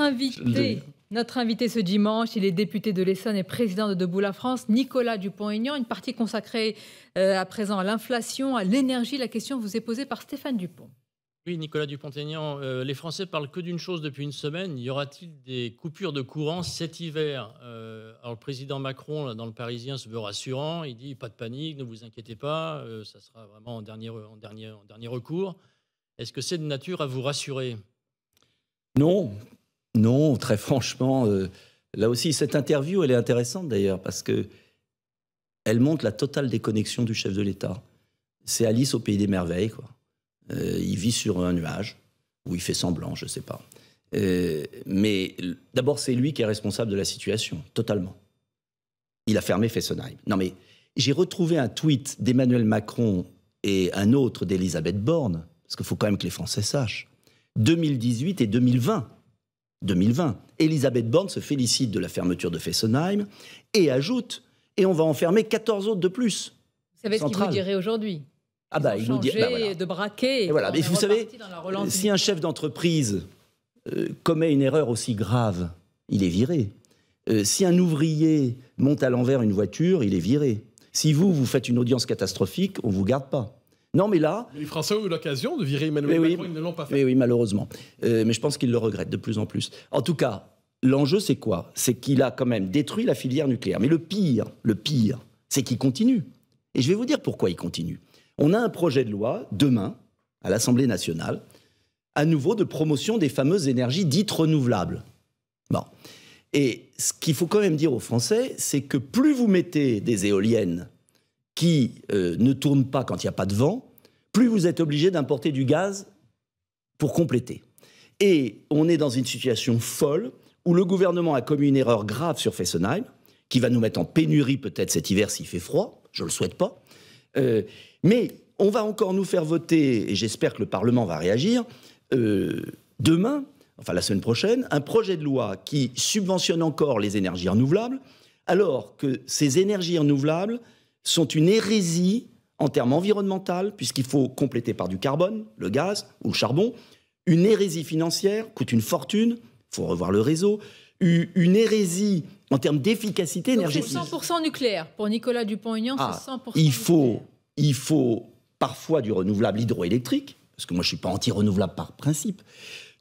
invité, notre invité ce dimanche, il est député de l'Essonne et président de Debout la France, Nicolas Dupont-Aignan. Une partie consacrée euh, à présent à l'inflation, à l'énergie. La question vous est posée par Stéphane Dupont. Oui, Nicolas Dupont-Aignan, euh, les Français parlent que d'une chose depuis une semaine. Y aura-t-il des coupures de courant cet hiver euh, Alors, le président Macron, dans le Parisien, se veut rassurant. Il dit pas de panique, ne vous inquiétez pas, ça sera vraiment en dernier, en dernier, en dernier recours. Est-ce que c'est de nature à vous rassurer Non, non, très franchement, euh, là aussi, cette interview, elle est intéressante d'ailleurs, parce que elle montre la totale déconnexion du chef de l'État. C'est Alice au pays des merveilles, quoi. Euh, il vit sur un nuage, ou il fait semblant, je ne sais pas. Euh, mais d'abord, c'est lui qui est responsable de la situation, totalement. Il a fermé Fessenheim. Non, mais j'ai retrouvé un tweet d'Emmanuel Macron et un autre d'Elisabeth Borne, parce qu'il faut quand même que les Français sachent. 2018 et 2020. 2020. Elisabeth Borne se félicite de la fermeture de Fessenheim et ajoute et on va enfermer 14 autres de plus. Vous savez ce qu'il vous dirait aujourd'hui Ah bah, il nous bah de braquer. voilà. Mais vous savez, si un chef d'entreprise euh, commet une erreur aussi grave, il est viré. Euh, si un ouvrier monte à l'envers une voiture, il est viré. Si vous, vous faites une audience catastrophique, on ne vous garde pas. Non, mais là. les Français ont eu l'occasion de virer Emmanuel Macron, ils ne l'ont pas fait. Mais oui, malheureusement. Euh, mais je pense qu'ils le regrettent de plus en plus. En tout cas, l'enjeu, c'est quoi C'est qu'il a quand même détruit la filière nucléaire. Mais le pire, le pire, c'est qu'il continue. Et je vais vous dire pourquoi il continue. On a un projet de loi, demain, à l'Assemblée nationale, à nouveau de promotion des fameuses énergies dites renouvelables. Bon. Et ce qu'il faut quand même dire aux Français, c'est que plus vous mettez des éoliennes qui euh, ne tourne pas quand il n'y a pas de vent, plus vous êtes obligé d'importer du gaz pour compléter. Et on est dans une situation folle où le gouvernement a commis une erreur grave sur Fessenheim, qui va nous mettre en pénurie peut-être cet hiver s'il fait froid, je ne le souhaite pas. Euh, mais on va encore nous faire voter, et j'espère que le Parlement va réagir, euh, demain, enfin la semaine prochaine, un projet de loi qui subventionne encore les énergies renouvelables, alors que ces énergies renouvelables sont une hérésie en termes environnementaux, puisqu'il faut compléter par du carbone, le gaz ou le charbon, une hérésie financière, coûte une fortune, il faut revoir le réseau, une hérésie en termes d'efficacité énergétique. C'est 100% nucléaire. Pour Nicolas Dupont-Aignan, ah, c'est 100% il faut, il faut parfois du renouvelable hydroélectrique, parce que moi je ne suis pas anti-renouvelable par principe,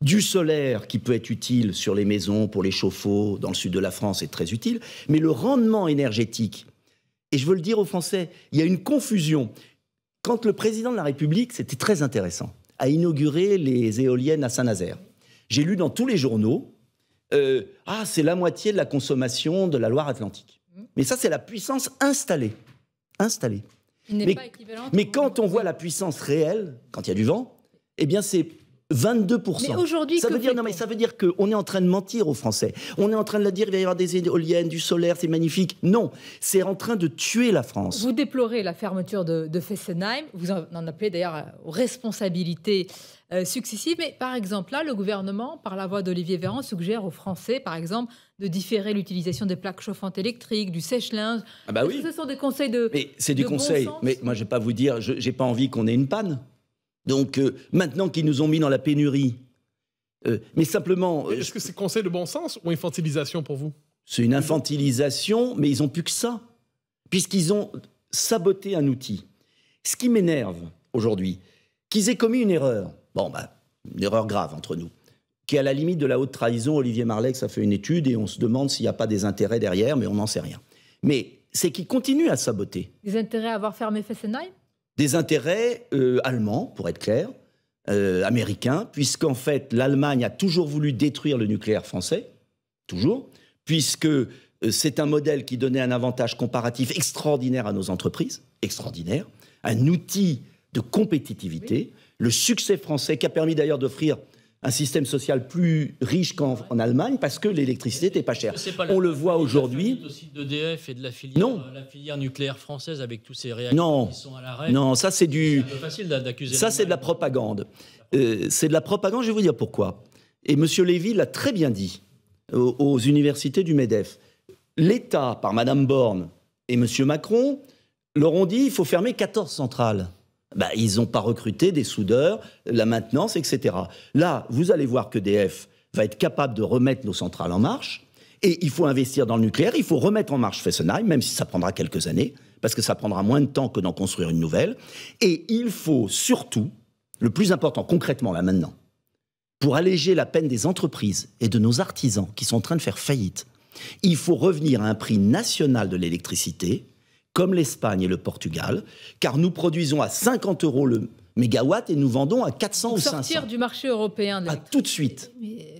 du solaire qui peut être utile sur les maisons, pour les chauffe-eau, dans le sud de la France, est très utile, mais le rendement énergétique et je veux le dire aux Français, il y a une confusion. Quand le président de la République, c'était très intéressant, a inauguré les éoliennes à Saint-Nazaire, j'ai lu dans tous les journaux euh, Ah, c'est la moitié de la consommation de la Loire-Atlantique. Mmh. Mais ça, c'est la puissance installée. Installée. mais, quand on voit la puissance réelle, quand il y a du vent, eh bien, c'est 22%. aujourd'hui, ça, veut dire, non, ça veut dire qu'on est en train de mentir aux Français. On est en train de leur dire, qu'il va y avoir des éoliennes, du solaire, c'est magnifique. Non, c'est en train de tuer la France. Vous déplorez la fermeture de, Fessenheim, vous en, appelez d'ailleurs aux responsabilités euh, successives, mais par exemple là, le gouvernement, par la voix d'Olivier Véran, suggère aux Français, par exemple, de différer l'utilisation des plaques chauffantes électriques, du sèche-linge. Ah bah oui. Ce sont des conseils de. Mais c'est du conseil. Mais moi, je ne vais pas vous dire, je n'ai pas envie qu'on ait une panne. Donc euh, maintenant qu'ils nous ont mis dans la pénurie, euh, mais simplement. Euh, Est-ce que c'est conseil de bon sens ou infantilisation pour vous C'est une infantilisation, mais ils n'ont plus que ça, puisqu'ils ont saboté un outil. Ce qui m'énerve aujourd'hui, qu'ils aient commis une erreur. Bon, bah, une erreur grave entre nous qui est à la limite de la haute trahison. Olivier Marlex a fait une étude et on se demande s'il n'y a pas des intérêts derrière, mais on n'en sait rien. Mais c'est qu'ils continuent à saboter. Des intérêts à avoir fermé Fessenheim des intérêts euh, allemands, pour être clair, euh, américains, puisqu'en fait, l'Allemagne a toujours voulu détruire le nucléaire français, toujours, puisque euh, c'est un modèle qui donnait un avantage comparatif extraordinaire à nos entreprises, extraordinaire, un outil de compétitivité, le succès français qui a permis d'ailleurs d'offrir un système social plus riche qu'en Allemagne parce que l'électricité n'était pas chère. On le voit aujourd'hui. et de la filière, non. Euh, la filière nucléaire française avec tous ces réacteurs non. qui sont à l'arrêt. Non, ça c'est du. facile d'accuser. Ça c'est de la propagande. Euh, c'est de la propagande, je vais vous dire pourquoi. Et M. Lévy l'a très bien dit aux, aux universités du MEDEF. L'État, par Mme Borne et M. Macron, leur ont dit il faut fermer 14 centrales. Bah, ils n'ont pas recruté des soudeurs, la maintenance, etc. Là, vous allez voir que DF va être capable de remettre nos centrales en marche. Et il faut investir dans le nucléaire, il faut remettre en marche Fessenheim, même si ça prendra quelques années, parce que ça prendra moins de temps que d'en construire une nouvelle. Et il faut surtout, le plus important concrètement là maintenant, pour alléger la peine des entreprises et de nos artisans qui sont en train de faire faillite, il faut revenir à un prix national de l'électricité comme l'Espagne et le Portugal, car nous produisons à 50 euros le mégawatt et nous vendons à 400 ou 500. Sortir du marché européen. De tout de suite.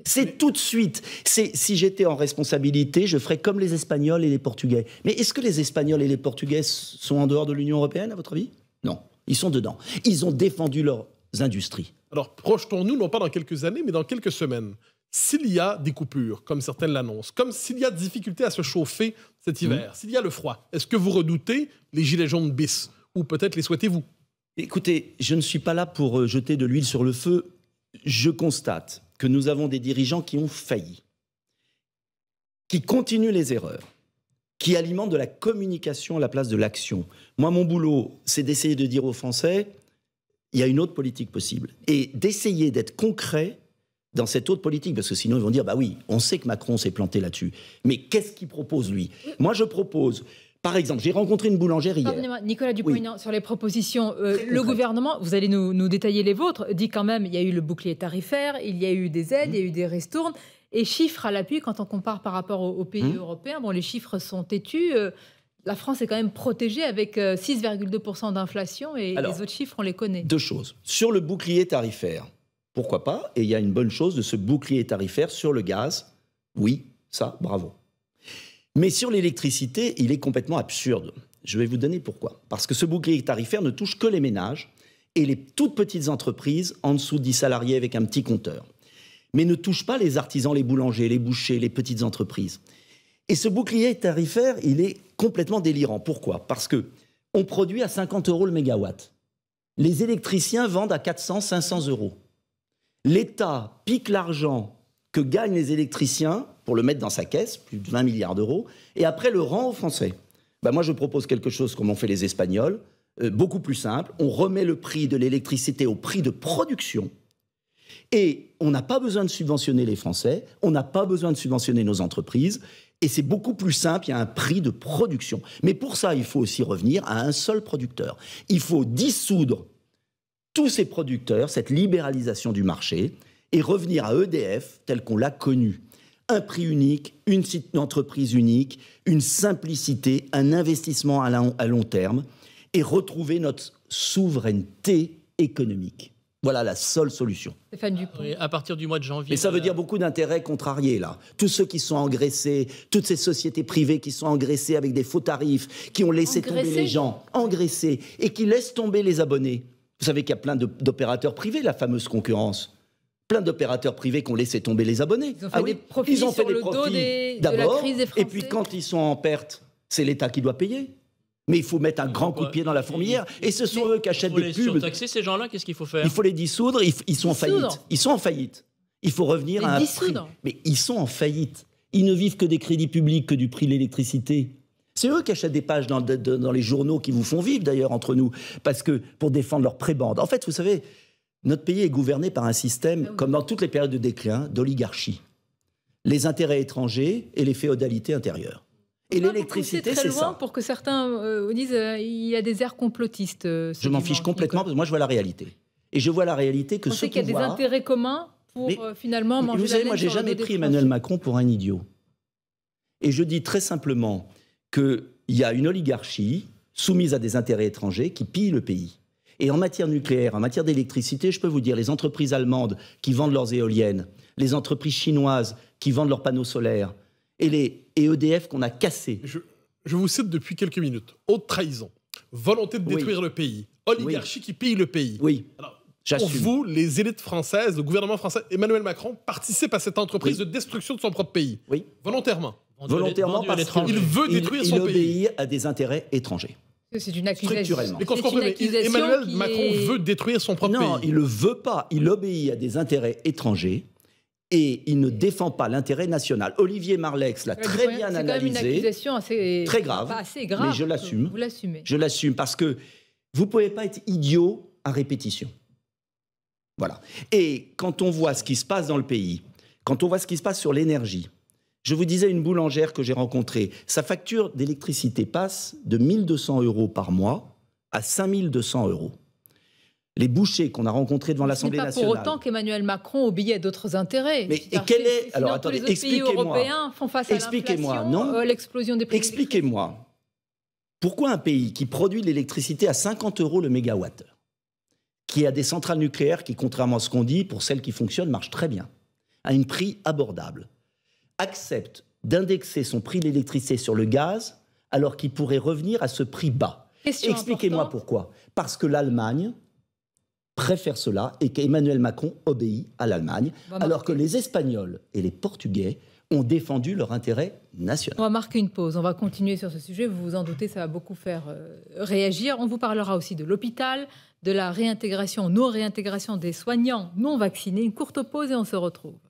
C'est tout de suite. si j'étais en responsabilité, je ferais comme les Espagnols et les Portugais. Mais est-ce que les Espagnols et les Portugais sont en dehors de l'Union européenne, à votre avis Non, ils sont dedans. Ils ont défendu leurs industries. Alors projetons-nous non pas dans quelques années, mais dans quelques semaines s'il y a des coupures, comme certaines l'annoncent, comme s'il y a difficultés à se chauffer cet mhm. hiver, s'il y a le froid, est-ce que vous redoutez les gilets jaunes bis ou peut-être les souhaitez-vous Écoutez, je ne suis pas là pour euh, jeter de l'huile sur le feu. Je constate que nous avons des dirigeants qui ont failli, qui continuent les erreurs, qui alimentent de la communication à la place de l'action. Moi, mon boulot, c'est d'essayer de dire aux Français, il y a une autre politique possible, et d'essayer d'être concret dans cette autre politique, parce que sinon ils vont dire, bah oui, on sait que Macron s'est planté là-dessus, mais qu'est-ce qu'il propose lui Moi je propose par exemple, j'ai rencontré une boulangère hier. Nicolas dupont sur les propositions, euh, le gouvernement, vous allez nous, détailler les vôtres, dit quand même, il y a eu le bouclier tarifaire, il y a eu des aides, mmh. il y a eu des restournes, et chiffres à l'appui, quand on compare par rapport aux, pays mmh. européens, bon, les chiffres sont têtus. Euh, la France est quand même protégée avec 6,2% euh, d'inflation et les autres chiffres, on les connaît. Deux choses. Sur le bouclier tarifaire, pourquoi pas Et il y a une bonne chose de ce bouclier tarifaire sur le gaz. Oui, ça, bravo. Mais sur l'électricité, il est complètement absurde. Je vais vous donner pourquoi. Parce que ce bouclier tarifaire ne touche que les ménages et les toutes petites entreprises en dessous de 10 salariés avec un petit compteur. Mais ne touche pas les artisans, les boulangers, les bouchers, les petites entreprises. Et ce bouclier tarifaire, il est complètement délirant. Pourquoi Parce que on produit à 50 euros le mégawatt. Les électriciens vendent à 400, 500 euros l'État pique l'argent que gagnent les électriciens pour le mettre dans sa caisse, plus de 20 milliards d'euros, et après le rend aux Français. Ben moi, je propose quelque chose comme ont fait les Espagnols, euh, beaucoup plus simple. On remet le prix de l'électricité au prix de production. Et on n'a pas besoin de subventionner les Français, on n'a pas besoin de subventionner nos entreprises, et c'est beaucoup plus simple, il y a un prix de production. Mais pour ça, il faut aussi revenir à un seul producteur. Il faut dissoudre tous ces producteurs, cette libéralisation du marché, et revenir à EDF tel qu'on l'a connu. Un prix unique, une, entreprise unique, une simplicité, un investissement à long, terme, et retrouver notre souveraineté économique. Voilà la seule solution. Stéphane Dupont. à partir du mois de janvier. Mais ça veut euh, dire beaucoup d'intérêts contrariés, là. Tous ceux qui sont engraissés, toutes ces sociétés privées qui sont engraissées avec des faux tarifs, qui ont laissé tomber les gens, engraissés, et qui laissent tomber les abonnés. Vous savez qu'il y a plein d'opérateurs privés, la fameuse concurrence plein d'opérateurs privés qui ont laissé tomber les abonnés. Ils ont ah fait des profits ils dos Et puis quand ils sont en perte, c'est l'État qui doit payer. Mais il faut mettre un grand coup de pied dans la fourmilière. Et ce sont eux qui achètent des pubs. Il faut les ces gens-là, qu'est-ce qu'il faut faire Il faut les dissoudre, ils, sont en faillite. Ils sont en faillite. Il faut revenir à un Mais ils sont en faillite. Ils ne vivent que des crédits publics, que du prix de l'électricité. C'est eux qui achètent des pages dans, les journaux qui vous font vivre d'ailleurs entre nous, parce que pour défendre leur prébande. En fait, vous savez, notre pays est gouverné par un système, ah comme dans toutes les périodes de déclin, d'oligarchie. Les intérêts étrangers et les féodalités intérieures. Et l'électricité, c'est ça. Pour que certains euh, disent, qu'il euh, il y a des airs complotistes. Euh, je m'en fiche complètement parce que moi je vois la réalité. Et je vois la réalité que Vous ce qu'il y a des intérêts communs pour finalement manger. Vous savez, moi j'ai jamais pris Emmanuel Macron pour un idiot. Et je dis très simplement, qu'il y a une oligarchie soumise à des intérêts étrangers qui pille le pays. Et en matière nucléaire, en matière d'électricité, je peux vous dire, les entreprises allemandes qui vendent leurs éoliennes, les entreprises chinoises qui vendent leurs panneaux solaires, et, les, EDF e qu'on a cassés. Je, vous cite depuis quelques minutes. Haute trahison, volonté de détruire le pays, oligarchie qui pille le pays. Oui. Alors, pour vous, les élites françaises, le gouvernement français, Emmanuel Macron participe à cette entreprise de destruction de son propre pays. Oui. Volontairement volontairement parce qu'il veut détruire il, pays. il obéit à des intérêts étrangers. C'est une accusation. Mais une accusation Emmanuel Macron veut détruire son propre pays. Non, il ne le veut pas. Il obéit à des intérêts étrangers et il ne défend pas l'intérêt national. Olivier Marlex l'a très bien analysé. C'est quand une accusation assez très grave. Pas grave. Mais je l'assume. Vous l'assumez. Je l'assume parce que vous ne pouvez pas être idiot à répétition. Voilà. Et quand on voit ce qui se passe dans le pays, quand on voit ce qui se passe sur l'énergie, je vous disais une boulangère que j'ai rencontrée, sa facture d'électricité passe de 1200 euros par mois à 5200 euros. Les bouchers qu'on a rencontrés devant l'Assemblée nationale. Pas pour autant qu'Emmanuel Macron oubliait d'autres intérêts. Mais quel est alors attendez, expliquez-moi. Expliquez-moi, non euh, L'explosion des prix. Expliquez-moi. Pourquoi un pays qui produit de l'électricité à 50 euros le mégawattheure, qui a des centrales nucléaires qui, contrairement à ce qu'on dit, pour celles qui fonctionnent, marchent très bien, à un prix abordable, accepte d'indexer son prix de l'électricité sur le gaz alors qu'il pourrait revenir à ce prix bas. Expliquez-moi pourquoi. Parce que l'Allemagne préfère cela et qu'Emmanuel Macron obéit à l'Allemagne, alors que les Espagnols et les Portugais ont défendu leur intérêt national. On va marquer une pause, on va continuer sur ce sujet, vous vous en doutez, ça va beaucoup faire euh, réagir. On vous parlera aussi de l'hôpital, de la réintégration, non-réintégration des soignants non vaccinés. Une courte pause et on se retrouve.